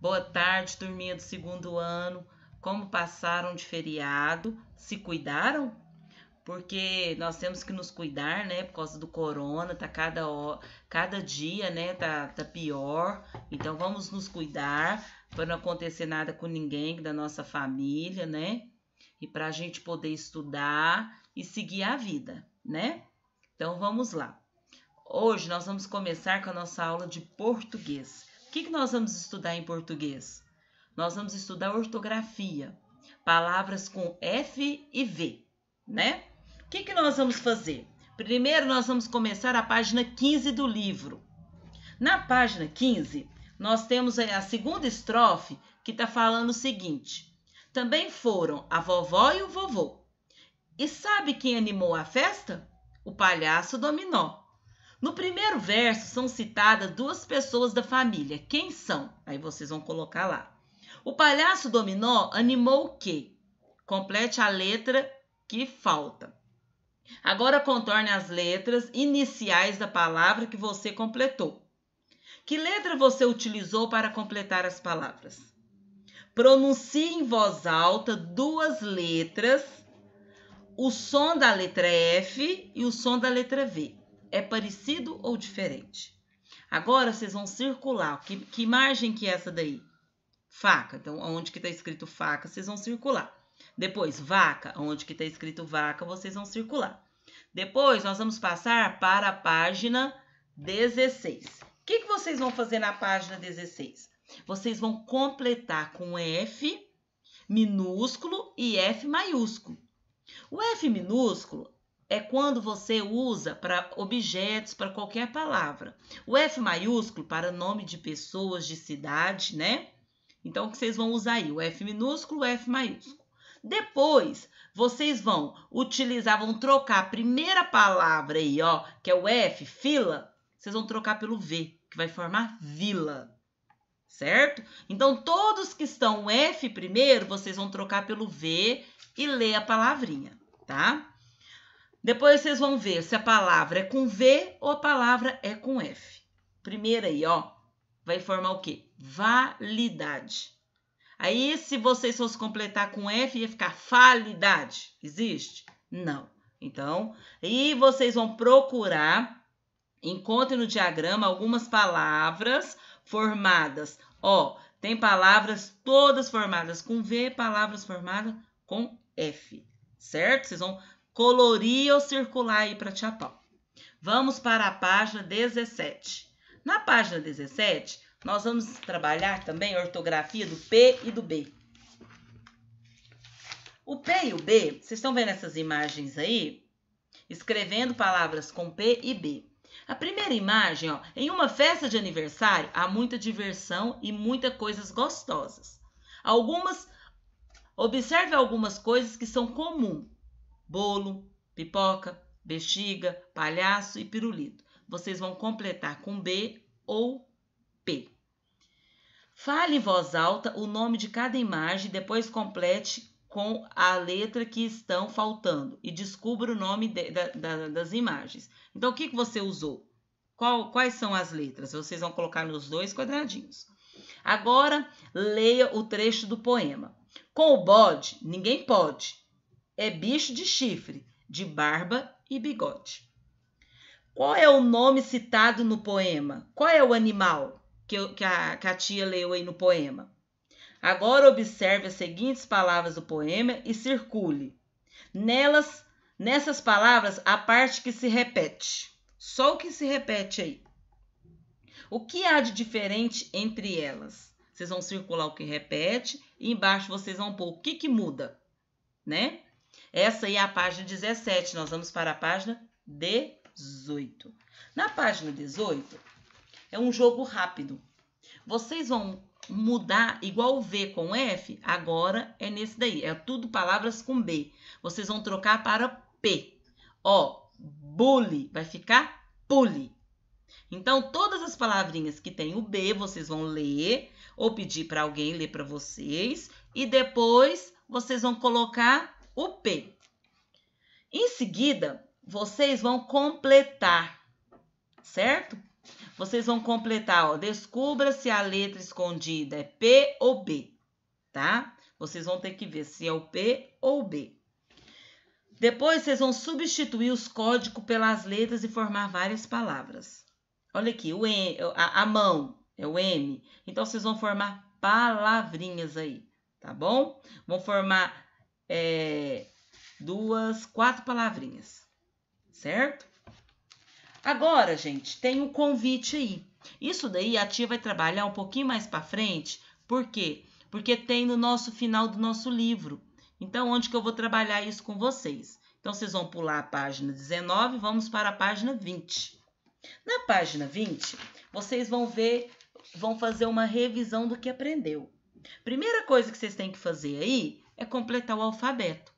Boa tarde, turminha do segundo ano. Como passaram de feriado? Se cuidaram? Porque nós temos que nos cuidar, né? Por causa do corona, tá cada, cada dia, né? Tá, tá pior. Então vamos nos cuidar para não acontecer nada com ninguém da nossa família, né? E para a gente poder estudar e seguir a vida, né? Então vamos lá. Hoje nós vamos começar com a nossa aula de português que, que nós vamos estudar em português? Nós vamos estudar ortografia, palavras com F e V, né? O que, que nós vamos fazer? Primeiro, nós vamos começar a página 15 do livro. Na página 15, nós temos a segunda estrofe que está falando o seguinte: também foram a vovó e o vovô. E sabe quem animou a festa? O palhaço dominó. No primeiro verso são citadas duas pessoas da família. Quem são? Aí vocês vão colocar lá. O palhaço dominó animou o quê? Complete a letra que falta. Agora contorne as letras iniciais da palavra que você completou. Que letra você utilizou para completar as palavras? Pronuncie em voz alta duas letras, o som da letra F e o som da letra V é parecido ou diferente? Agora vocês vão circular. Que, que margem que é essa daí? Faca. Então, onde que está escrito faca, vocês vão circular. Depois, vaca. Onde que está escrito vaca, vocês vão circular. Depois, nós vamos passar para a página 16. O que, que vocês vão fazer na página 16? Vocês vão completar com F minúsculo e F maiúsculo. O F minúsculo é quando você usa para objetos, para qualquer palavra. O F maiúsculo para nome de pessoas, de cidade, né? Então, vocês vão usar aí o F minúsculo, o F maiúsculo. Depois, vocês vão utilizar, vão trocar a primeira palavra aí, ó, que é o F, fila, vocês vão trocar pelo V, que vai formar vila, certo? Então, todos que estão F primeiro, vocês vão trocar pelo V e ler a palavrinha, tá? Depois vocês vão ver se a palavra é com V ou a palavra é com F. Primeiro aí, ó, vai formar o quê? Validade. Aí, se vocês fossem completar com F, ia ficar falidade. Existe? Não. Então, aí vocês vão procurar, encontrem no diagrama algumas palavras formadas. Ó, tem palavras todas formadas com V, palavras formadas com F. Certo? Vocês vão colorir ou circular aí para tia Pau. Vamos para a página 17. Na página 17, nós vamos trabalhar também a ortografia do P e do B. O P e o B, vocês estão vendo essas imagens aí? Escrevendo palavras com P e B. A primeira imagem, ó, em uma festa de aniversário, há muita diversão e muitas coisas gostosas. Algumas, observe algumas coisas que são comuns bolo, pipoca, bexiga, palhaço e pirulito. Vocês vão completar com B ou P. Fale em voz alta o nome de cada imagem, depois complete com a letra que estão faltando e descubra o nome de, da, da, das imagens. Então, o que, que você usou? Qual, quais são as letras? Vocês vão colocar nos dois quadradinhos. Agora, leia o trecho do poema. Com o bode, ninguém pode é bicho de chifre, de barba e bigode. Qual é o nome citado no poema? Qual é o animal que, eu, que, a, que a tia leu aí no poema? Agora observe as seguintes palavras do poema e circule. Nelas, nessas palavras, a parte que se repete. Só o que se repete aí. O que há de diferente entre elas? Vocês vão circular o que repete e embaixo vocês vão pôr o que, que muda, né? Essa aí é a página 17, nós vamos para a página 18. Na página 18, é um jogo rápido. Vocês vão mudar igual V com F, agora é nesse daí. É tudo palavras com B. Vocês vão trocar para P. Ó, bully vai ficar pule. Então, todas as palavrinhas que tem o B, vocês vão ler ou pedir para alguém ler para vocês. E depois, vocês vão colocar o P. Em seguida, vocês vão completar, certo? Vocês vão completar, ó, descubra se a letra escondida é P ou B, tá? Vocês vão ter que ver se é o P ou o B. Depois, vocês vão substituir os códigos pelas letras e formar várias palavras. Olha aqui, o M, a, a mão é o M. Então, vocês vão formar palavrinhas aí, tá bom? Vão formar é, duas, quatro palavrinhas, certo? Agora, gente, tem o um convite aí. Isso daí a tia vai trabalhar um pouquinho mais para frente, por quê? Porque tem no nosso final do nosso livro. Então, onde que eu vou trabalhar isso com vocês? Então, vocês vão pular a página 19, vamos para a página 20. Na página 20, vocês vão ver, vão fazer uma revisão do que aprendeu. Primeira coisa que vocês têm que fazer aí é completar o alfabeto.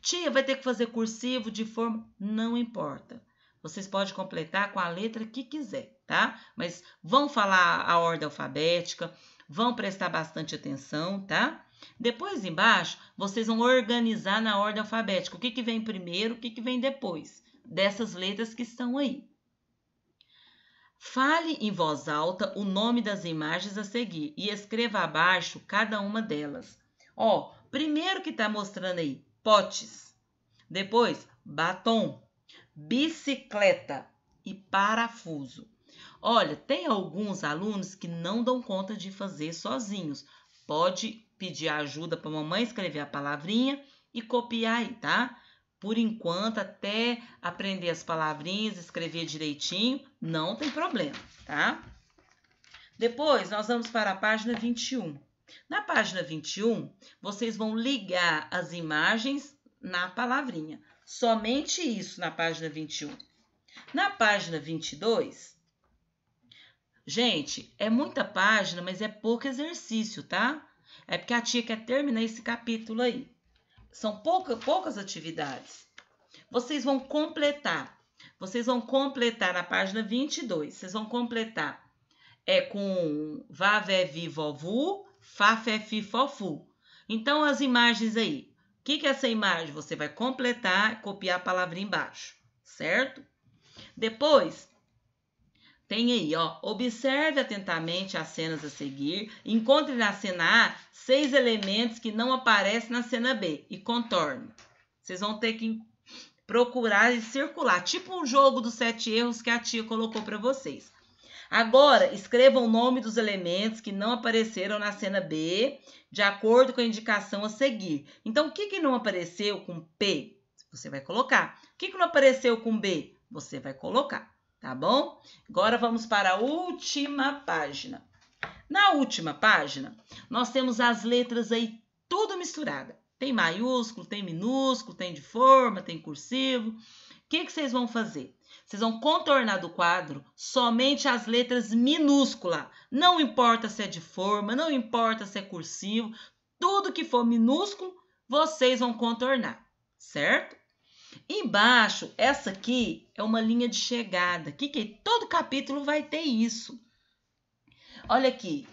Tia, vai ter que fazer cursivo de forma? Não importa. Vocês podem completar com a letra que quiser, tá? Mas vão falar a ordem alfabética, vão prestar bastante atenção, tá? Depois embaixo, vocês vão organizar na ordem alfabética. O que, que vem primeiro, o que, que vem depois dessas letras que estão aí. Fale em voz alta o nome das imagens a seguir e escreva abaixo cada uma delas. Ó, Primeiro que está mostrando aí, potes. Depois, batom, bicicleta e parafuso. Olha, tem alguns alunos que não dão conta de fazer sozinhos. Pode pedir ajuda para a mamãe escrever a palavrinha e copiar aí, tá? Por enquanto, até aprender as palavrinhas, escrever direitinho, não tem problema, tá? Depois, nós vamos para a página 21. Na página 21, vocês vão ligar as imagens na palavrinha. Somente isso na página 21. Na página 22, gente, é muita página, mas é pouco exercício, tá? É porque a tia quer terminar esse capítulo aí. São pouca, poucas atividades. Vocês vão completar. Vocês vão completar na página 22. Vocês vão completar é com vá, vé, vi, vovu, fafefifofu. Então, as imagens aí. O que, que é essa imagem? Você vai completar, copiar a palavra embaixo, certo? Depois, tem aí, ó. Observe atentamente as cenas a seguir. Encontre na cena A seis elementos que não aparecem na cena B e contorne. Vocês vão ter que procurar e circular, tipo um jogo dos sete erros que a tia colocou para vocês. Agora, escreva o nome dos elementos que não apareceram na cena B, de acordo com a indicação a seguir. Então, o que, que não apareceu com P? Você vai colocar. O que, que não apareceu com B? Você vai colocar, tá bom? Agora vamos para a última página. Na última página, nós temos as letras aí tudo misturada. Tem maiúsculo, tem minúsculo, tem de forma, tem cursivo. O que, que vocês vão fazer? Vocês vão contornar do quadro somente as letras minúscula. Não importa se é de forma, não importa se é cursivo, tudo que for minúsculo, vocês vão contornar, certo? Embaixo, essa aqui é uma linha de chegada. Que, que todo capítulo vai ter isso. Olha aqui.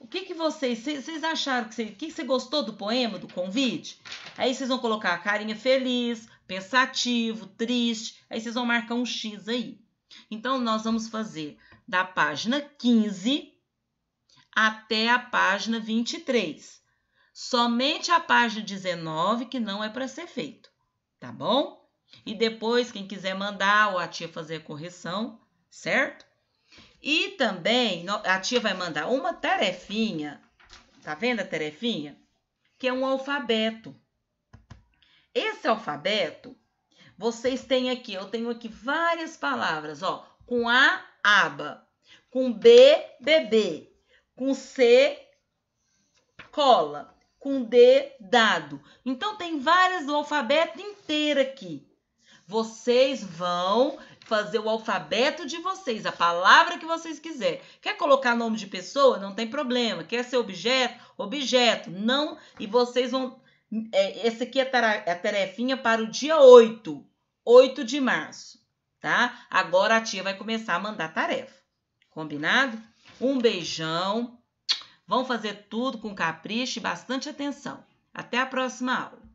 O que, que vocês, vocês acharam que você, que você gostou do poema, do convite? Aí vocês vão colocar a carinha feliz, pensativo, triste. Aí vocês vão marcar um X aí. Então, nós vamos fazer da página 15 até a página 23. Somente a página 19 que não é para ser feito, tá bom? E depois, quem quiser mandar ou a tia fazer a correção, certo? E também, a tia vai mandar uma tarefinha, tá vendo a tarefinha? Que é um alfabeto. Esse alfabeto, vocês têm aqui, eu tenho aqui várias palavras, ó, com A, aba, com B, bebê, com C, cola, com D, dado. Então tem várias do alfabeto inteiro aqui. Vocês vão fazer o alfabeto de vocês, a palavra que vocês quiserem. Quer colocar nome de pessoa? Não tem problema. Quer ser objeto? Objeto. Não. E vocês vão é, essa aqui é a é tarefinha para o dia 8, 8 de março, tá? Agora a tia vai começar a mandar tarefa, combinado? Um beijão, vão fazer tudo com capricho e bastante atenção. Até a próxima aula.